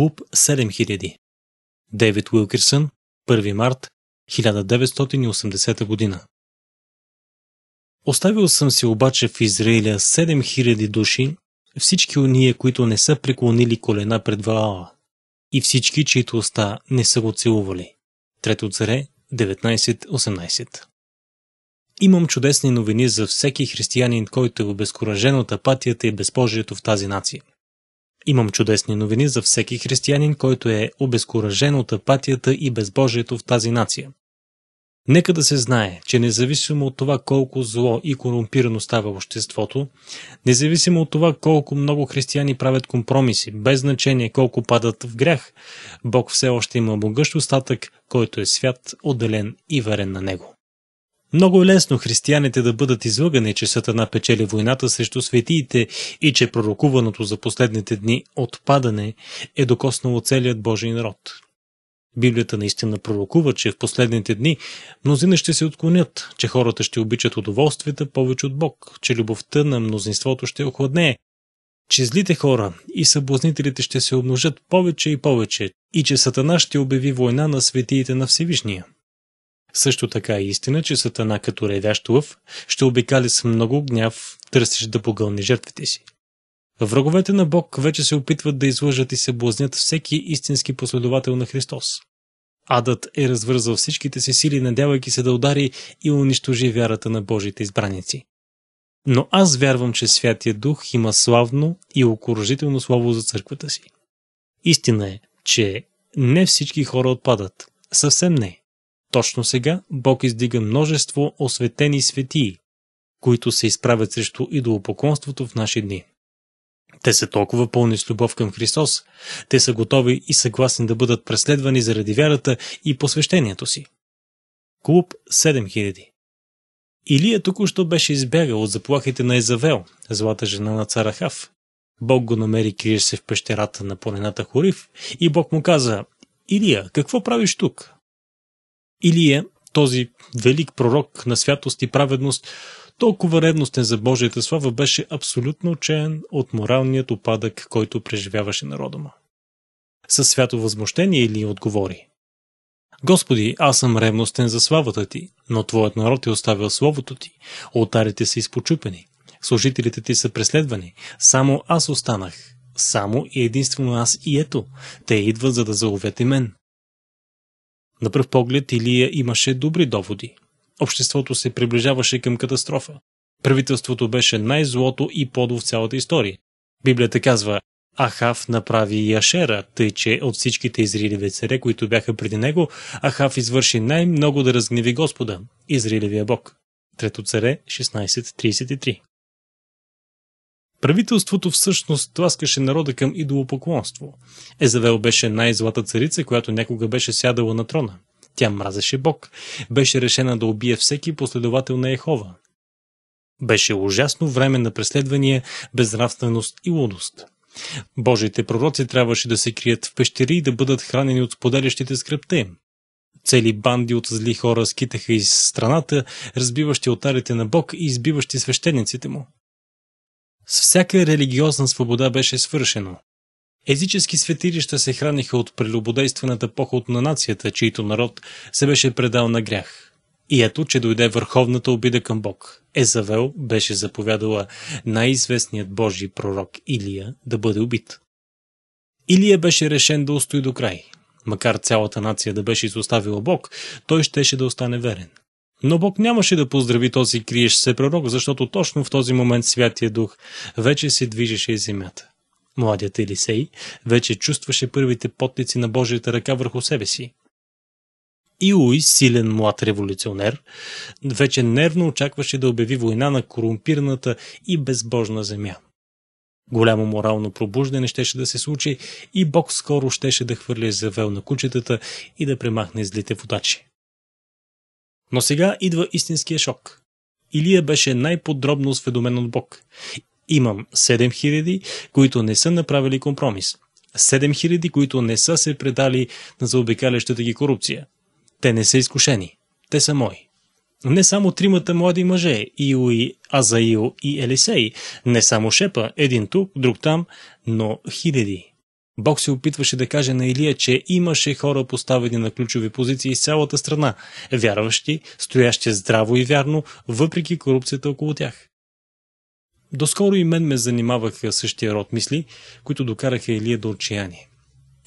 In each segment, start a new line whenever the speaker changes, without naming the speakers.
клуб 7000. Дейвид Уилкерсън, 1 март 1980 година. Оставил съм си обаче в Израиля 7000 души, всички уния, които не са преклонили колена пред Ваала и всички, чието уста не са го целували. Трето царе 19.18 Имам чудесни новини за всеки християнин, който е обезкуражен от апатията и безпожието в тази нация. Имам чудесни новини за всеки християнин, който е обезкуражен от апатията и безбожието в тази нация. Нека да се знае, че независимо от това колко зло и корумпирано става обществото, независимо от това колко много християни правят компромиси, без значение колко падат в грях, Бог все още има могъщ остатък, който е свят, отделен и верен на Него. Много е лесно християните да бъдат излъгани, че Сатана печели войната срещу светиите и че пророкуваното за последните дни отпадане е докоснало целият Божий народ. Библията наистина пророкува, че в последните дни мнозина ще се отклонят, че хората ще обичат удоволствията повече от Бог, че любовта на мнозинството ще охладнее, че злите хора и съблазнителите ще се умножат повече и повече и че Сатана ще обяви война на светиите на Всевишния. Също така е истина, че Сатана като рейдащ лъв ще обикали с много гняв, търсещ да погълне жертвите си. Враговете на Бог вече се опитват да излъжат и се блазнят всеки истински последовател на Христос. Адът е развързал всичките си сили, надявайки се да удари и унищожи вярата на Божите избраници. Но аз вярвам, че Святия Дух има славно и окоръжително слово за църквата си. Истина е, че не всички хора отпадат. Съвсем не. Точно сега Бог издига множество осветени светии, които се изправят срещу идолопоклонството в наши дни. Те са толкова пълни с любов към Христос, те са готови и съгласни да бъдат преследвани заради вярата и посвещението си. Клуб 7000 Илия току-що беше избягал от заплахите на Езавел, злата жена на цара Хав. Бог го намери криеш се в пещерата на планината Хорив и Бог му каза «Илия, какво правиш тук? Или е този велик пророк на святост и праведност, толкова ревностен за Божията слава, беше абсолютно отчаян от моралният опадък, който преживяваше народа му. Със свято възмущение Илия отговори. Господи, аз съм ревностен за славата ти, но твоят народ е оставил словото ти. Олтарите са изпочупени, служителите ти са преследвани. Само аз останах. Само и единствено аз и ето. Те идват, за да заловят и мен. На пръв поглед Илия имаше добри доводи. Обществото се приближаваше към катастрофа. Правителството беше най-злото и подло в цялата история. Библията казва, Ахав направи Яшера, тъй че от всичките израилеви царе, които бяха преди него, Ахав извърши най-много да разгневи Господа, израилевия бог. Трето царе 16.33 Правителството всъщност тласкаше народа към идолопоклонство. Езавел беше най-злата царица, която някога беше сядала на трона. Тя мразеше Бог. Беше решена да убие всеки последовател на Ехова. Беше ужасно време на преследвания, безнравственост и лудост. Божите пророци трябваше да се крият в пещери и да бъдат хранени от споделящите скръпте. им. Цели банди от зли хора скитаха из страната, разбиващи отарите на Бог и избиващи свещениците му. С всяка религиозна свобода беше свършено. Езически светилища се храниха от прелюбодействената поход на нацията, чийто народ се беше предал на грях. И ето, че дойде върховната обида към Бог. Езавел беше заповядала най-известният Божий пророк Илия да бъде убит. Илия беше решен да устои до край. Макар цялата нация да беше изоставила Бог, той щеше да остане верен. Но Бог нямаше да поздрави този криещ се пророк, защото точно в този момент Святия Дух вече се движеше земята. Младият Елисей вече чувстваше първите потници на Божията ръка върху себе си. Илуи, силен млад революционер, вече нервно очакваше да обяви война на корумпираната и безбожна земя. Голямо морално пробуждане щеше да се случи и Бог скоро щеше да хвърли завел на кучетата и да премахне злите водачи. Но сега идва истинския шок. Илия беше най-подробно осведомен от Бог. Имам 7000, които не са направили компромис. 7000, които не са се предали на заобикалящата ги корупция. Те не са изкушени. Те са мои. Не само тримата млади мъже, Иои, Азаил и Елисей, не само Шепа, един тук, друг там, но хиляди, Бог се опитваше да каже на Илия, че имаше хора поставени на ключови позиции из цялата страна, вярващи, стоящи здраво и вярно, въпреки корупцията около тях. Доскоро и мен ме занимаваха същия род мисли, които докараха Илия до отчаяние.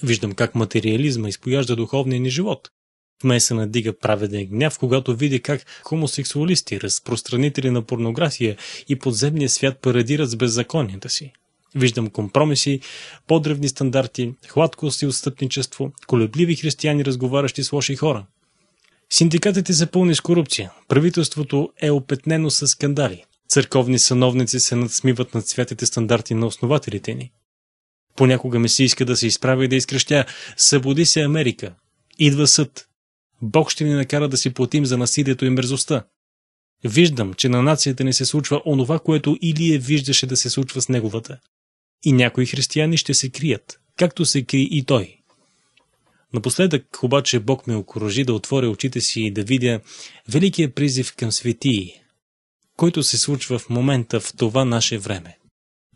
Виждам как материализма изпояжда духовния ни живот. В мен се надига праведен гняв, когато видя как хомосексуалисти, разпространители на порнография и подземния свят парадират с беззаконията си. Виждам компромиси, по-древни стандарти, хладкост и отстъпничество, колебливи християни, разговарящи с лоши хора. Синдикатите са пълни с корупция, правителството е опетнено с скандали, църковни съновници се надсмиват над святите стандарти на основателите ни. Понякога ми се иска да се изправя и да изкръщя «Събуди се Америка! Идва съд! Бог ще ни накара да си платим за насилието и мерзостта!» Виждам, че на нацията ни се случва онова, което Илия виждаше да се случва с неговата. И някои християни ще се крият, както се кри и той. Напоследък обаче Бог ме окоръжи да отворя очите си и да видя великия призив към светии, който се случва в момента в това наше време.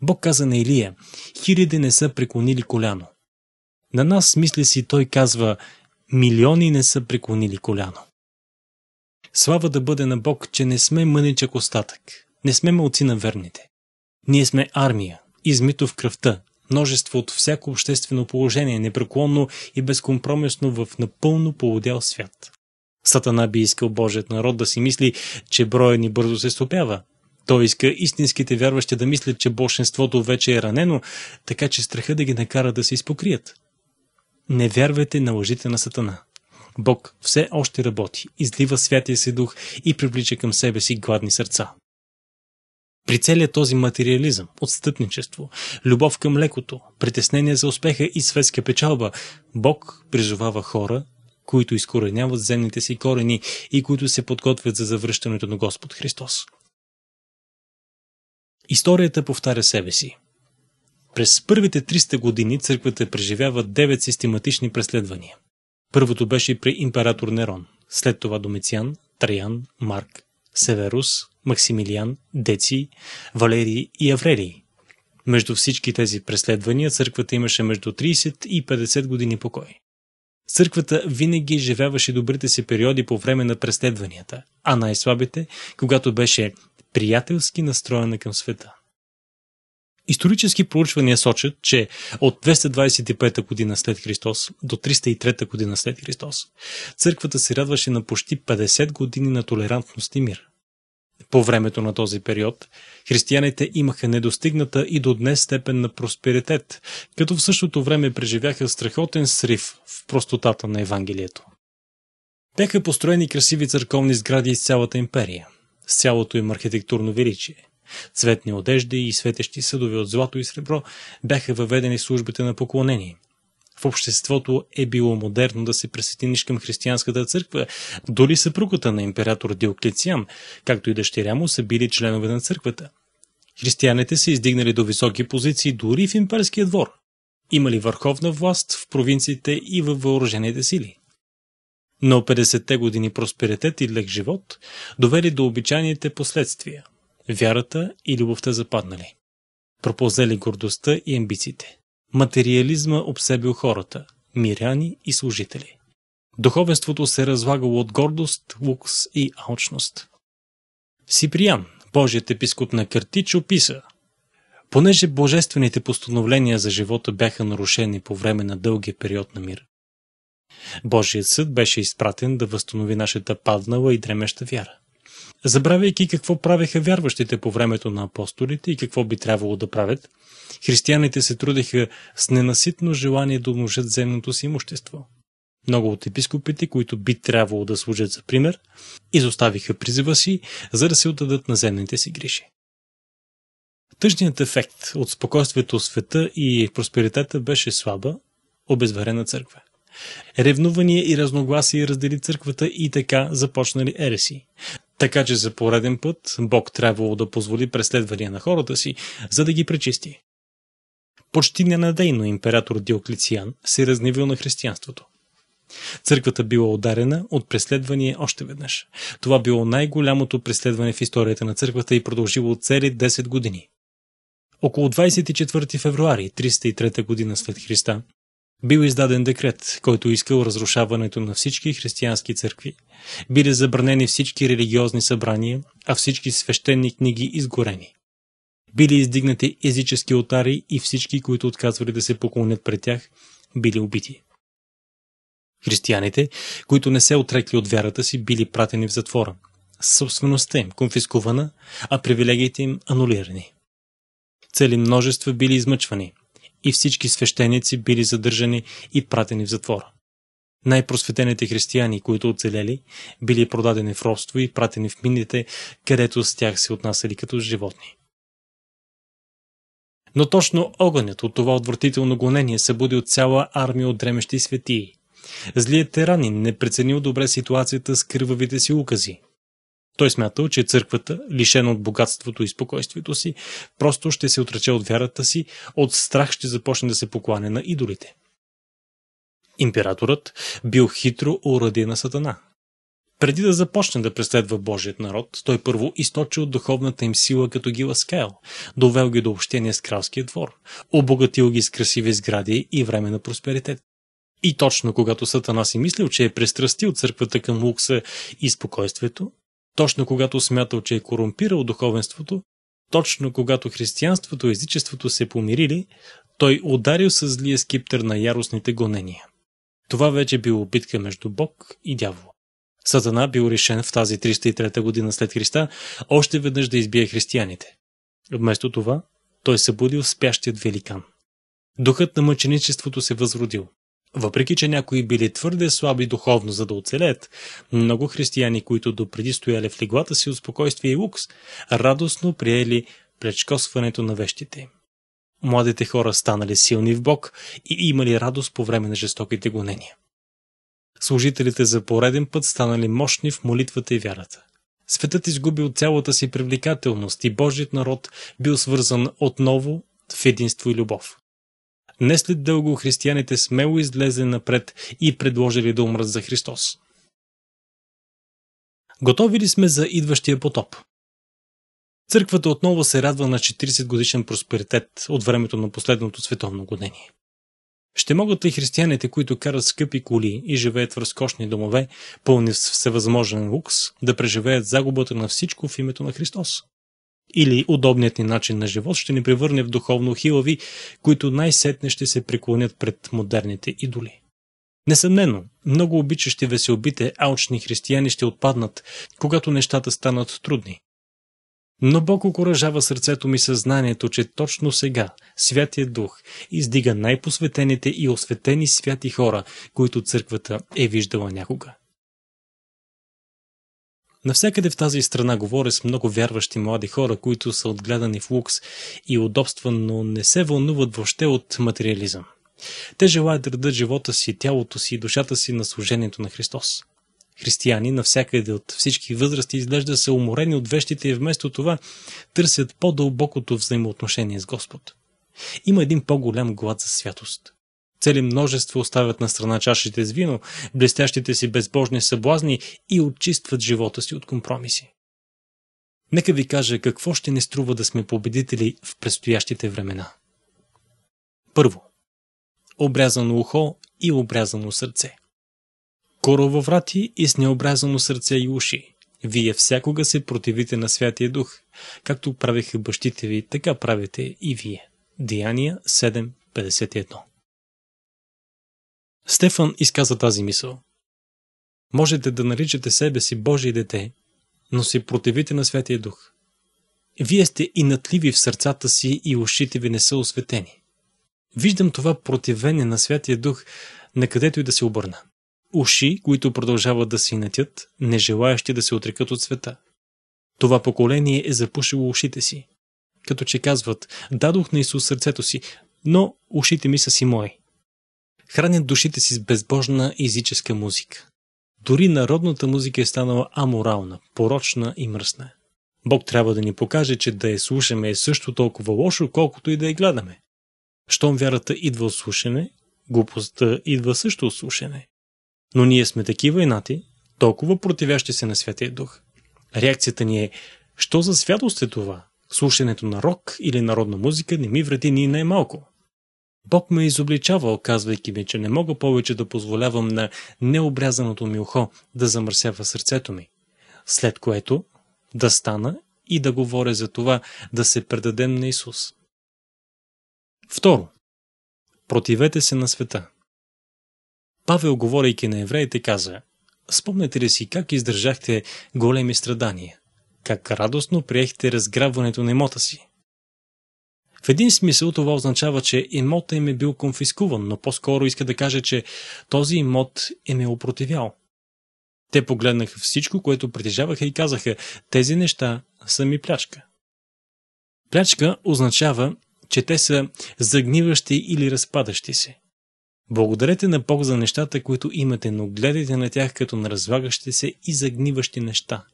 Бог каза на Илия, хиляди не са преклонили коляно. На нас, мисля си, той казва, милиони не са преклонили коляно. Слава да бъде на Бог, че не сме мъничък остатък, не сме мълци на верните. Ние сме армия, измито в кръвта, множество от всяко обществено положение, непреклонно и безкомпромисно в напълно полудял свят. Сатана би искал Божият народ да си мисли, че броя ни бързо се стопява. Той иска истинските вярващи да мислят, че бошенството вече е ранено, така че страха да ги накара да се изпокрият. Не вярвайте на лъжите на Сатана. Бог все още работи, излива святия си дух и привлича към себе си гладни сърца. При целият този материализъм, отстъпничество, любов към лекото, притеснение за успеха и светска печалба, Бог призовава хора, които изкореняват земните си корени и които се подготвят за завръщането на Господ Христос. Историята повтаря себе си. През първите 300 години църквата преживява 9 систематични преследвания. Първото беше при император Нерон, след това Домициан, Траян, Марк, Северус, Максимилиан, Деци, Валерий и Аврелий. Между всички тези преследвания църквата имаше между 30 и 50 години покой. Църквата винаги живяваше добрите си периоди по време на преследванията, а най-слабите, когато беше приятелски настроена към света. Исторически проучвания сочат, че от 225 година след Христос до 303 година след Христос, църквата се радваше на почти 50 години на толерантност и мир. По времето на този период християните имаха недостигната и до днес степен на просперитет, като в същото време преживяха страхотен срив в простотата на Евангелието. Бяха построени красиви църковни сгради из цялата империя, с цялото им архитектурно величие. Цветни одежди и светещи съдове от злато и сребро бяха въведени службите на поклонение – в обществото е било модерно да се присъединиш към християнската църква. Дори съпругата на император Диоклециан, както и дъщеря му, са били членове на църквата. Християните са издигнали до високи позиции дори в имперския двор. Имали върховна власт в провинциите и във въоръжените сили. Но 50-те години просперитет и лек живот довели до обичайните последствия – вярата и любовта западнали. Пропознали гордостта и амбициите. Материализма обсебил хората, миряни и служители. Духовенството се разлагало от гордост, лукс и алчност. Сиприян, Божият епископ на Картич, описа Понеже божествените постановления за живота бяха нарушени по време на дългия период на мир, Божият съд беше изпратен да възстанови нашата паднала и дремеща вяра забравяйки какво правеха вярващите по времето на апостолите и какво би трябвало да правят, християните се трудеха с ненаситно желание да умножат земното си имущество. Много от епископите, които би трябвало да служат за пример, изоставиха призива си, за да се отдадат на земните си грижи. Тъжният ефект от спокойствието в света и просперитета беше слаба, обезварена църква. Ревнувания и разногласия раздели църквата и така започнали ереси. Така че за пореден път Бог трябвало да позволи преследвания на хората си, за да ги пречисти. Почти ненадейно император Диоклициан се разневил на християнството. Църквата била ударена от преследване още веднъж. Това било най-голямото преследване в историята на църквата и продължило цели 10 години. Около 24 февруари 303 година след Христа бил издаден декрет, който искал разрушаването на всички християнски църкви. Били забранени всички религиозни събрания, а всички свещени книги изгорени. Били издигнати езически отари и всички, които отказвали да се поклонят пред тях, били убити. Християните, които не се отрекли от вярата си, били пратени в затвора. Собствеността им конфискувана, а привилегиите им анулирани. Цели множества били измъчвани, и всички свещеници били задържани и пратени в затвора. Най-просветените християни, които оцелели, били продадени в робство и пратени в мините, където с тях се отнасяли като животни. Но точно огънят от това отвратително гонение се буди от цяла армия от дремещи светии. Злият теранин не преценил добре ситуацията с кървавите си укази. Той смятал, че църквата, лишена от богатството и спокойствието си, просто ще се отрече от вярата си, от страх ще започне да се покланя на идолите. Императорът бил хитро уради на Сатана. Преди да започне да преследва Божият народ, той първо източил духовната им сила като ги ласкаял, довел ги до общение с кралския двор, обогатил ги с красиви сгради и време на просперитет. И точно когато Сатана си мислил, че е престрастил църквата към лукса и спокойствието, точно когато смятал, че е корумпирал духовенството, точно когато християнството и езичеството се помирили, той ударил с злия скиптер на яростните гонения. Това вече било битка между Бог и дявол. Сатана бил решен в тази 303 година след Христа още веднъж да избие християните. Вместо това, той събудил спящият великан. Духът на мъченичеството се възродил. Въпреки, че някои били твърде слаби духовно, за да оцелеят, много християни, които допреди стояли в леглата си от спокойствие и лукс, радостно приели плечкосването на вещите им. Младите хора станали силни в Бог и имали радост по време на жестоките гонения. Служителите за пореден път станали мощни в молитвата и вярата. Светът изгубил цялата си привлекателност и Божият народ бил свързан отново в единство и любов не след дълго християните смело излезе напред и предложили да умрат за Христос. Готови ли сме за идващия потоп? Църквата отново се радва на 40 годишен просперитет от времето на последното световно годение. Ще могат ли християните, които карат скъпи коли и живеят в разкошни домове, пълни с всевъзможен лукс, да преживеят загубата на всичко в името на Христос? или удобният ни начин на живот ще ни превърне в духовно хилави, които най-сетне ще се преклонят пред модерните идоли. Несъмнено, много обичащи веселбите алчни християни ще отпаднат, когато нещата станат трудни. Но Бог окоръжава сърцето ми съзнанието, че точно сега Святия Дух издига най-посветените и осветени святи хора, които църквата е виждала някога. Навсякъде в тази страна говоря с много вярващи млади хора, които са отгледани в лукс и удобства, но не се вълнуват въобще от материализъм. Те желаят да дадат живота си, тялото си и душата си на служението на Христос. Християни навсякъде от всички възрасти изглежда са уморени от вещите и вместо това търсят по-дълбокото взаимоотношение с Господ. Има един по-голям глад за святост – Цели множество оставят на страна чашите с вино, блестящите си безбожни съблазни и отчистват живота си от компромиси. Нека ви кажа какво ще не струва да сме победители в предстоящите времена. Първо. Обрязано ухо и обрязано сърце. врати, и с необрязано сърце и уши. Вие всякога се противите на Святия Дух, както правиха бащите ви, така правите и вие. Деяния 7.51 Стефан изказа тази мисъл. Можете да наричате себе си Божие дете, но се противите на Святия Дух. Вие сте инатливи в сърцата си и ушите ви не са осветени. Виждам това противене на Святия Дух, на където и да се обърна. Уши, които продължават да си натят, не желаящи да се отрекат от света. Това поколение е запушило ушите си. Като че казват, дадох на Исус сърцето си, но ушите ми са си мои хранят душите си с безбожна езическа музика. Дори народната музика е станала аморална, порочна и мръсна. Бог трябва да ни покаже, че да я слушаме е също толкова лошо, колкото и да я гледаме. Щом вярата идва от слушане, глупостта идва също от слушане. Но ние сме такива инати, толкова противящи се на Святия Дух. Реакцията ни е, що за святост е това? Слушането на рок или народна музика не ми вреди ни най-малко. Бог ме е изобличавал, казвайки ми, че не мога повече да позволявам на необрязаното ми ухо да замърсява сърцето ми. След което да стана и да говоря за това, да се предадем на Исус. Второ. Противете се на света. Павел, говорейки на евреите, каза Спомнете ли си как издържахте големи страдания? Как радостно приехте разграбването на имота си? В един смисъл това означава, че имота им е бил конфискуван, но по-скоро иска да каже, че този имот им е опротивял. Те погледнаха всичко, което притежаваха и казаха, тези неща са ми плячка. Плячка означава, че те са загниващи или разпадащи се. Благодарете на Бог за нещата, които имате, но гледайте на тях като на разлагащи се и загниващи неща.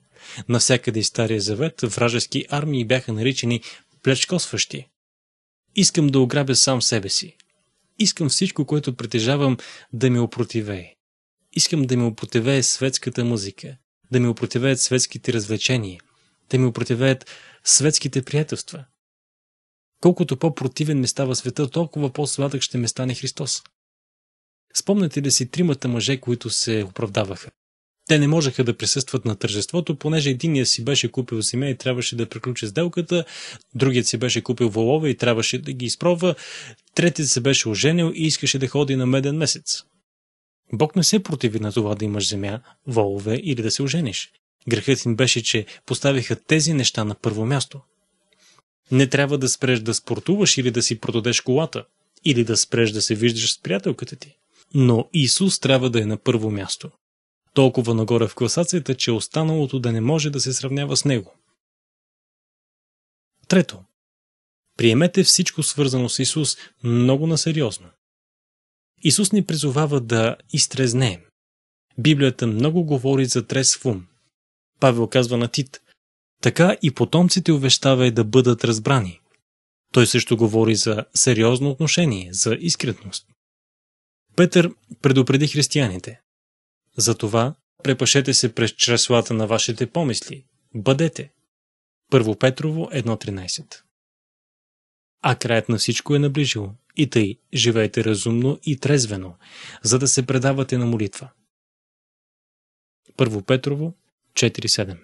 Навсякъде из Стария Завет вражески армии бяха наричани плячкосващи. Искам да ограбя сам себе си. Искам всичко, което притежавам, да ми опротивее. Искам да ми опротивее светската музика, да ми опротивеят светските развлечения, да ми опротивеят светските приятелства. Колкото по-противен ми става света, толкова по-сладък ще ме стане Христос. Спомняте ли си тримата мъже, които се оправдаваха? Те не можеха да присъстват на тържеството, понеже единият си беше купил семе и трябваше да приключи сделката, другият си беше купил волове и трябваше да ги изпробва, третият се беше оженил и искаше да ходи на меден месец. Бог не се противи на това да имаш земя, волове или да се ожениш. Грехът им беше, че поставиха тези неща на първо място. Не трябва да спреш да спортуваш или да си продадеш колата, или да спреш да се виждаш с приятелката ти. Но Исус трябва да е на първо място толкова нагоре в класацията, че останалото да не може да се сравнява с него. Трето. Приемете всичко свързано с Исус много насериозно. Исус ни призовава да изтрезнеем. Библията много говори за в ум. Павел казва на Тит, така и потомците увещавай да бъдат разбрани. Той също говори за сериозно отношение, за искренност. Петър предупреди християните. Затова препашете се през чреслата на вашите помисли. Бъдете. Първо Петрово 1.13 А краят на всичко е наближил. И тъй, живеете разумно и трезвено, за да се предавате на молитва. Първо Петрово 4.7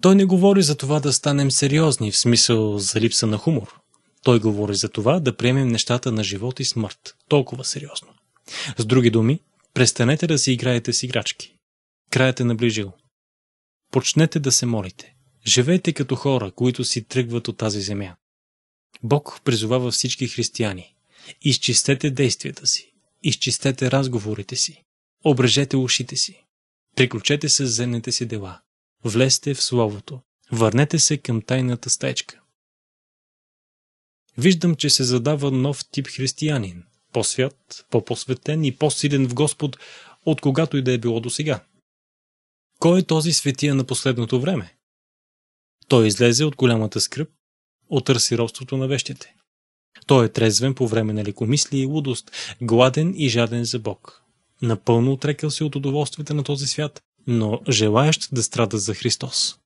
той не говори за това да станем сериозни, в смисъл за липса на хумор. Той говори за това да приемем нещата на живот и смърт. Толкова сериозно. С други думи, престанете да си играете с играчки. Краят е наближил. Почнете да се молите. Живейте като хора, които си тръгват от тази земя. Бог призовава всички християни. Изчистете действията си. Изчистете разговорите си. Обрежете ушите си. Приключете се с земните си дела. Влезте в Словото. Върнете се към тайната стечка. Виждам, че се задава нов тип християнин, по-свят, по-посветен и по-силен в Господ, от когато и да е било до сега. Кой е този светия на последното време? Той излезе от голямата скръп, отърси робството на вещите. Той е трезвен по време на лекомисли и лудост, гладен и жаден за Бог. Напълно отрекал се от удоволствията на този свят, но желаящ да страда за Христос.